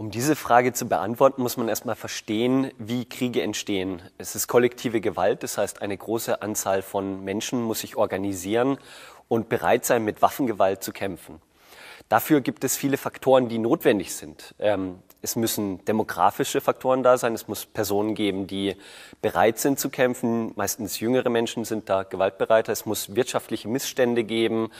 Um diese Frage zu beantworten, muss man erstmal verstehen, wie Kriege entstehen. Es ist kollektive Gewalt, das heißt, eine große Anzahl von Menschen muss sich organisieren und bereit sein, mit Waffengewalt zu kämpfen. Dafür gibt es viele Faktoren, die notwendig sind. Ähm, es müssen demografische Faktoren da sein, es muss Personen geben, die bereit sind zu kämpfen. Meistens jüngere Menschen sind da gewaltbereiter. Es muss wirtschaftliche Missstände geben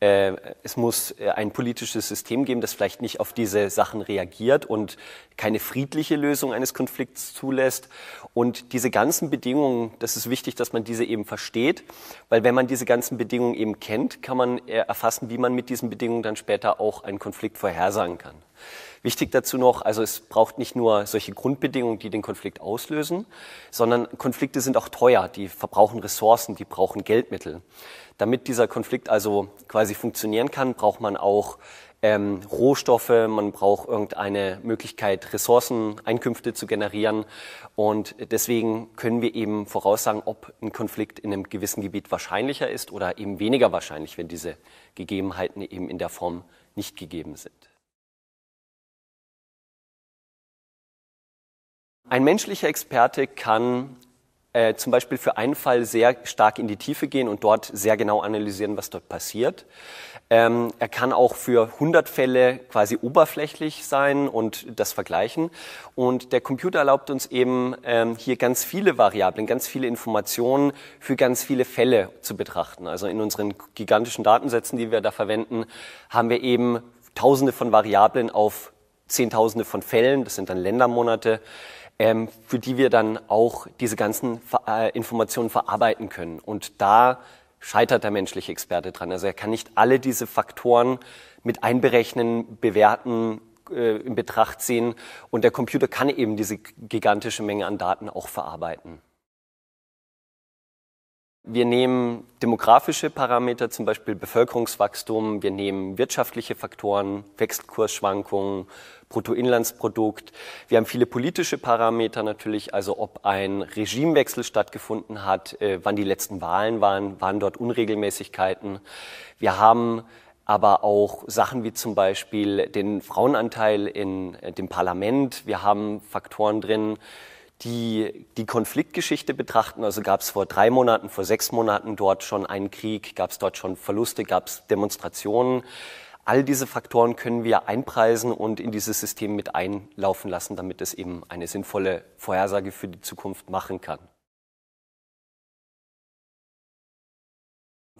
äh, es muss äh, ein politisches System geben, das vielleicht nicht auf diese Sachen reagiert und keine friedliche Lösung eines Konflikts zulässt. Und diese ganzen Bedingungen, das ist wichtig, dass man diese eben versteht, weil wenn man diese ganzen Bedingungen eben kennt, kann man äh, erfassen, wie man mit diesen Bedingungen dann später auch einen Konflikt vorhersagen kann. Wichtig dazu noch, also es braucht nicht nur solche Grundbedingungen, die den Konflikt auslösen, sondern Konflikte sind auch teuer, die verbrauchen Ressourcen, die brauchen Geldmittel. Damit dieser Konflikt also quasi sie funktionieren kann, braucht man auch ähm, Rohstoffe, man braucht irgendeine Möglichkeit, Ressourcen, Einkünfte zu generieren. Und deswegen können wir eben voraussagen, ob ein Konflikt in einem gewissen Gebiet wahrscheinlicher ist oder eben weniger wahrscheinlich, wenn diese Gegebenheiten eben in der Form nicht gegeben sind. Ein menschlicher Experte kann äh, zum Beispiel für einen Fall sehr stark in die Tiefe gehen und dort sehr genau analysieren, was dort passiert. Ähm, er kann auch für 100 Fälle quasi oberflächlich sein und das vergleichen. Und der Computer erlaubt uns eben ähm, hier ganz viele Variablen, ganz viele Informationen für ganz viele Fälle zu betrachten. Also in unseren gigantischen Datensätzen, die wir da verwenden, haben wir eben Tausende von Variablen auf Zehntausende von Fällen. Das sind dann Ländermonate ähm, für die wir dann auch diese ganzen äh, Informationen verarbeiten können. Und da scheitert der menschliche Experte dran. Also er kann nicht alle diese Faktoren mit einberechnen, bewerten, äh, in Betracht ziehen. Und der Computer kann eben diese gigantische Menge an Daten auch verarbeiten. Wir nehmen demografische Parameter, zum Beispiel Bevölkerungswachstum, wir nehmen wirtschaftliche Faktoren, Wechselkursschwankungen, Bruttoinlandsprodukt. Wir haben viele politische Parameter natürlich, also ob ein Regimewechsel stattgefunden hat, äh, wann die letzten Wahlen waren, waren dort Unregelmäßigkeiten. Wir haben aber auch Sachen wie zum Beispiel den Frauenanteil in äh, dem Parlament. Wir haben Faktoren drin, die die Konfliktgeschichte betrachten. Also gab es vor drei Monaten, vor sechs Monaten dort schon einen Krieg, gab es dort schon Verluste, gab es Demonstrationen. All diese Faktoren können wir einpreisen und in dieses System mit einlaufen lassen, damit es eben eine sinnvolle Vorhersage für die Zukunft machen kann.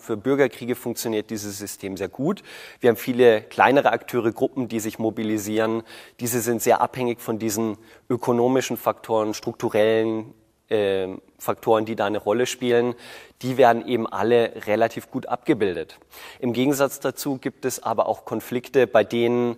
Für Bürgerkriege funktioniert dieses System sehr gut. Wir haben viele kleinere Akteure, Gruppen, die sich mobilisieren. Diese sind sehr abhängig von diesen ökonomischen Faktoren, strukturellen äh, Faktoren, die da eine Rolle spielen. Die werden eben alle relativ gut abgebildet. Im Gegensatz dazu gibt es aber auch Konflikte, bei denen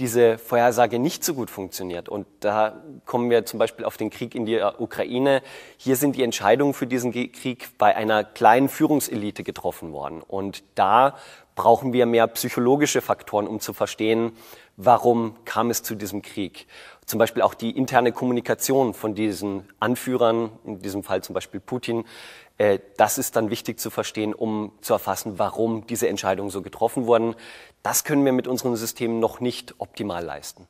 diese Vorhersage nicht so gut funktioniert. Und da kommen wir zum Beispiel auf den Krieg in der Ukraine. Hier sind die Entscheidungen für diesen Krieg bei einer kleinen Führungselite getroffen worden. Und da brauchen wir mehr psychologische Faktoren, um zu verstehen, warum kam es zu diesem Krieg. Zum Beispiel auch die interne Kommunikation von diesen Anführern, in diesem Fall zum Beispiel Putin, äh, das ist dann wichtig zu verstehen, um zu erfassen, warum diese Entscheidungen so getroffen wurden. Das können wir mit unseren Systemen noch nicht optimal leisten.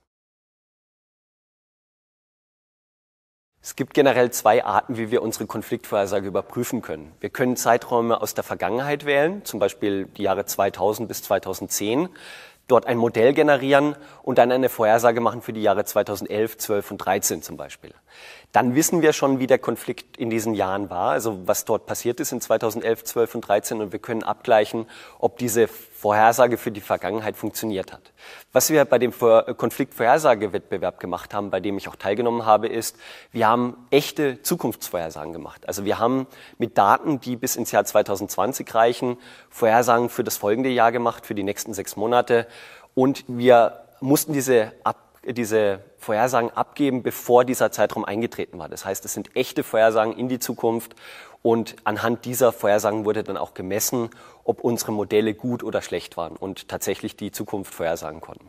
Es gibt generell zwei Arten, wie wir unsere Konfliktvorhersage überprüfen können. Wir können Zeiträume aus der Vergangenheit wählen, zum Beispiel die Jahre 2000 bis 2010, dort ein Modell generieren und dann eine Vorhersage machen für die Jahre 2011, 12 und 13 zum Beispiel. Dann wissen wir schon, wie der Konflikt in diesen Jahren war, also was dort passiert ist in 2011, 12 und 13 und wir können abgleichen, ob diese Vorhersage für die Vergangenheit funktioniert hat. Was wir bei dem äh, Konfliktvorhersagewettbewerb gemacht haben, bei dem ich auch teilgenommen habe, ist, wir haben echte Zukunftsvorhersagen gemacht. Also wir haben mit Daten, die bis ins Jahr 2020 reichen, Vorhersagen für das folgende Jahr gemacht, für die nächsten sechs Monate. Und wir mussten diese ab diese Vorhersagen abgeben, bevor dieser Zeitraum eingetreten war. Das heißt, es sind echte Vorhersagen in die Zukunft und anhand dieser Vorhersagen wurde dann auch gemessen, ob unsere Modelle gut oder schlecht waren und tatsächlich die Zukunft vorhersagen konnten.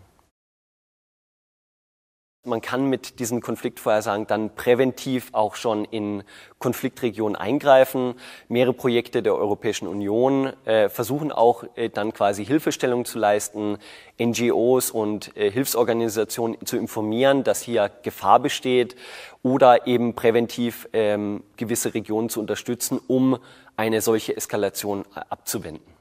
Man kann mit diesen Konfliktvorhersagen dann präventiv auch schon in Konfliktregionen eingreifen. Mehrere Projekte der Europäischen Union äh, versuchen auch äh, dann quasi Hilfestellung zu leisten, NGOs und äh, Hilfsorganisationen zu informieren, dass hier Gefahr besteht oder eben präventiv ähm, gewisse Regionen zu unterstützen, um eine solche Eskalation äh, abzuwenden.